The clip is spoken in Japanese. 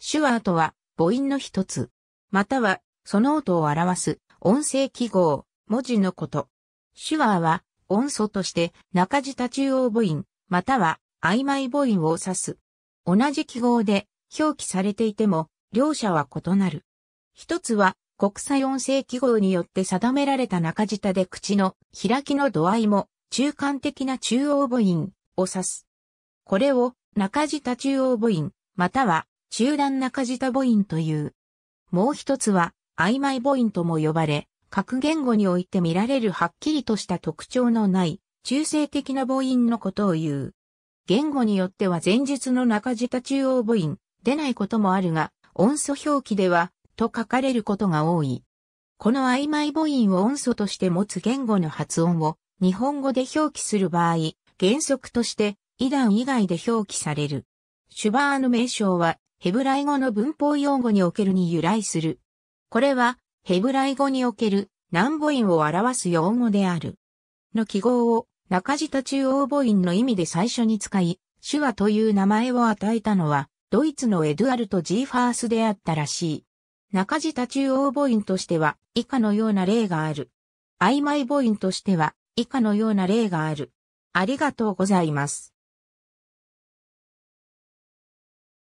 シュワーとは母音の一つ、またはその音を表す音声記号、文字のこと。シュワーは音素として中舌中央母音、または曖昧母音を指す。同じ記号で表記されていても、両者は異なる。一つは国際音声記号によって定められた中舌で口の開きの度合いも中間的な中央母音を指す。これを中舌中央母音、または中段中舌母音という。もう一つは、曖昧母音とも呼ばれ、各言語において見られるはっきりとした特徴のない、中性的な母音のことを言う。言語によっては前述の中舌中央母音、出ないこともあるが、音素表記では、と書かれることが多い。この曖昧母音を音素として持つ言語の発音を、日本語で表記する場合、原則として、異段以外で表記される。シュバーの名称は、ヘブライ語の文法用語におけるに由来する。これは、ヘブライ語における南母音を表す用語である。の記号を中舌中央母音の意味で最初に使い、手話という名前を与えたのは、ドイツのエドゥアルト・ジーファースであったらしい。中舌中央母音としては、以下のような例がある。曖昧母音としては、以下のような例がある。ありがとうございます。